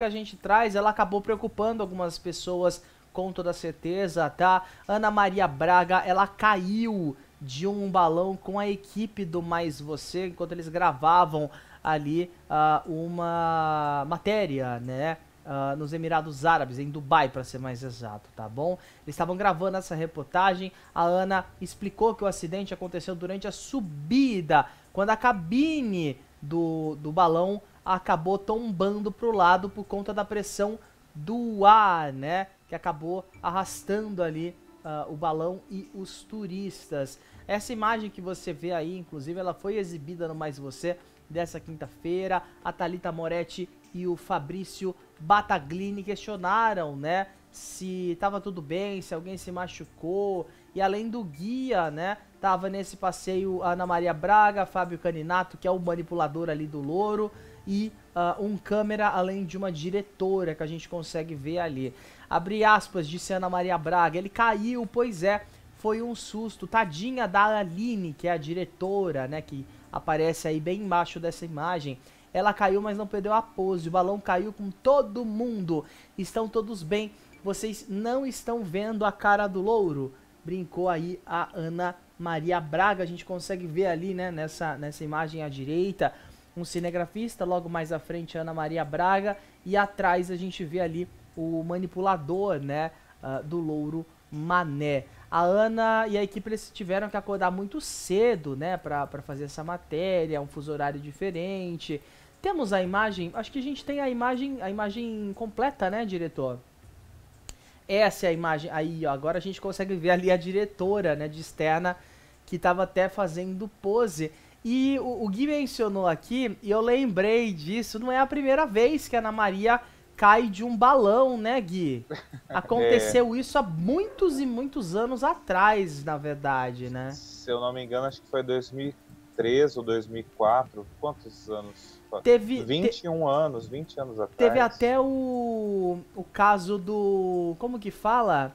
que a gente traz, ela acabou preocupando algumas pessoas com toda certeza, tá? Ana Maria Braga, ela caiu de um balão com a equipe do Mais Você, enquanto eles gravavam ali uh, uma matéria, né? Uh, nos Emirados Árabes, em Dubai, para ser mais exato, tá bom? Eles estavam gravando essa reportagem. A Ana explicou que o acidente aconteceu durante a subida, quando a cabine do, do balão acabou tombando para o lado por conta da pressão do ar, né? Que acabou arrastando ali uh, o balão e os turistas. Essa imagem que você vê aí, inclusive, ela foi exibida no Mais Você dessa quinta-feira. A Talita Moretti e o Fabrício Bataglini questionaram, né, se estava tudo bem, se alguém se machucou. E além do guia, né? Tava nesse passeio Ana Maria Braga, Fábio Caninato, que é o manipulador ali do louro, e uh, um câmera além de uma diretora que a gente consegue ver ali. Abre aspas, disse Ana Maria Braga. Ele caiu, pois é, foi um susto. Tadinha da Aline, que é a diretora, né? Que aparece aí bem embaixo dessa imagem. Ela caiu, mas não perdeu a pose. O balão caiu com todo mundo. Estão todos bem vocês não estão vendo a cara do louro? Brincou aí a Ana Maria Braga. A gente consegue ver ali, né, nessa, nessa imagem à direita, um cinegrafista. Logo mais à frente, Ana Maria Braga. E atrás a gente vê ali o manipulador, né, uh, do louro Mané. A Ana e a equipe eles tiveram que acordar muito cedo, né, para fazer essa matéria, é um fuso horário diferente. Temos a imagem, acho que a gente tem a imagem, a imagem completa, né, diretor? Essa é a imagem. Aí, ó, agora a gente consegue ver ali a diretora, né, de externa, que estava até fazendo pose. E o, o Gui mencionou aqui, e eu lembrei disso, não é a primeira vez que a Ana Maria cai de um balão, né, Gui? Aconteceu é. isso há muitos e muitos anos atrás, na verdade, né? Se eu não me engano, acho que foi 2015. 2003 ou 2004, quantos anos? Teve 21 te... anos, 20 anos atrás. Teve até o o caso do como que fala?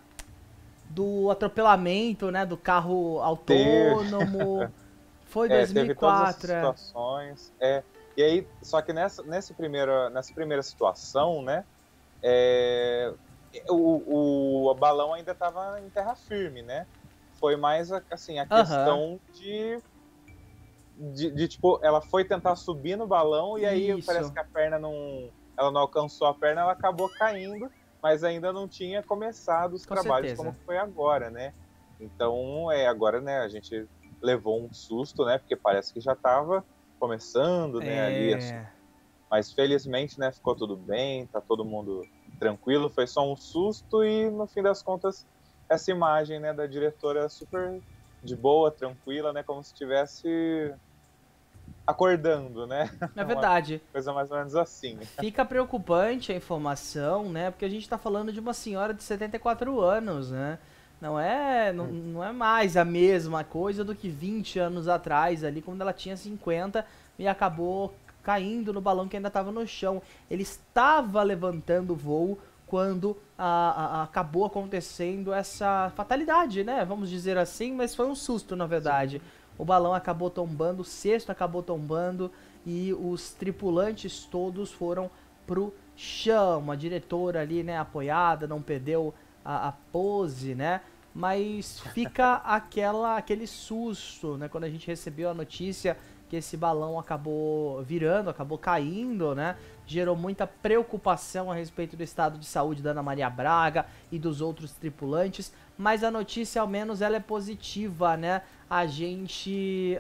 Do atropelamento, né, do carro autônomo. Teve. Foi é, 2004, teve todas as é. situações. É. E aí, só que nessa, nessa, primeira, nessa primeira situação, né, é, o, o, o balão ainda estava em terra firme, né? Foi mais assim a questão uhum. de de, de, tipo, ela foi tentar subir no balão e aí Isso. parece que a perna não. Ela não alcançou a perna, ela acabou caindo, mas ainda não tinha começado os Com trabalhos certeza. como foi agora, né? Então, é, agora, né, a gente levou um susto, né? Porque parece que já estava começando, né? É... Ali, assim. Mas felizmente, né, ficou tudo bem, tá todo mundo tranquilo, foi só um susto e no fim das contas essa imagem, né, da diretora super de boa, tranquila, né, como se tivesse acordando, né? Na é verdade. Uma coisa mais ou menos assim. Fica preocupante a informação, né? Porque a gente está falando de uma senhora de 74 anos, né? Não é, não, hum. não é mais a mesma coisa do que 20 anos atrás, ali, quando ela tinha 50 e acabou caindo no balão que ainda estava no chão. Ele estava levantando o voo quando a, a, acabou acontecendo essa fatalidade, né? Vamos dizer assim, mas foi um susto, na verdade. Sim o balão acabou tombando, o cesto acabou tombando e os tripulantes todos foram pro chão. A diretora ali, né, apoiada, não perdeu a, a pose, né? mas fica aquela aquele susto, né? Quando a gente recebeu a notícia que esse balão acabou virando, acabou caindo, né? Gerou muita preocupação a respeito do estado de saúde da Ana Maria Braga e dos outros tripulantes, mas a notícia ao menos ela é positiva, né? A gente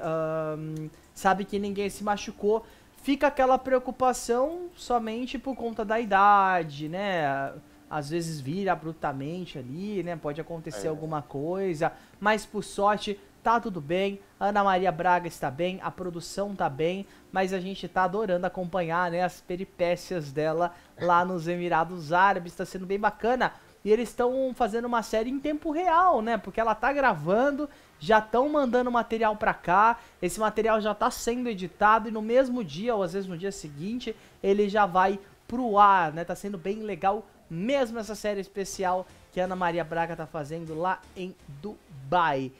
um, sabe que ninguém se machucou, fica aquela preocupação somente por conta da idade, né? às vezes vira abruptamente ali, né? Pode acontecer é. alguma coisa, mas por sorte tá tudo bem. Ana Maria Braga está bem, a produção tá bem, mas a gente tá adorando acompanhar, né, as peripécias dela lá nos Emirados Árabes, tá sendo bem bacana. E eles estão fazendo uma série em tempo real, né? Porque ela tá gravando, já estão mandando material para cá, esse material já tá sendo editado e no mesmo dia ou às vezes no dia seguinte, ele já vai pro ar, né? Tá sendo bem legal mesmo essa série especial que a Ana Maria Braga tá fazendo lá em Dubai.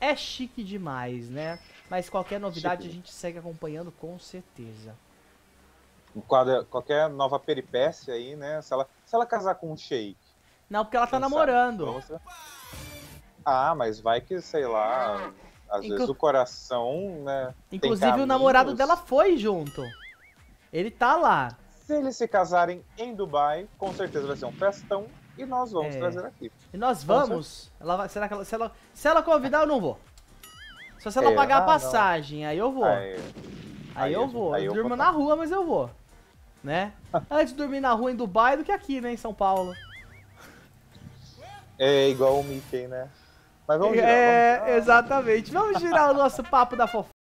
É chique demais, né? Mas qualquer novidade chique. a gente segue acompanhando com certeza. É, qualquer nova peripécia aí, né? Se ela, se ela casar com um shake. Não, porque ela tá namorando. Ah, mas vai que, sei lá, às Inclu... vezes o coração, né? Inclusive o namorado dela foi junto. Ele tá lá. Se eles se casarem em Dubai, com certeza vai ser um festão e nós vamos é. trazer aqui. E nós vamos? Ela vai, será que ela, se, ela, se ela convidar, eu não vou. Só se ela é, pagar ah, a passagem, não. aí eu vou. Aí, aí, aí eu vou. Aí eu, eu durmo na rua, mas eu vou. Né? Antes de dormir na rua em Dubai do que aqui, né? Em São Paulo. É igual o Mickey, né? Mas vamos é, girar. É, vamos girar. exatamente. Vamos girar o nosso papo da fofoca.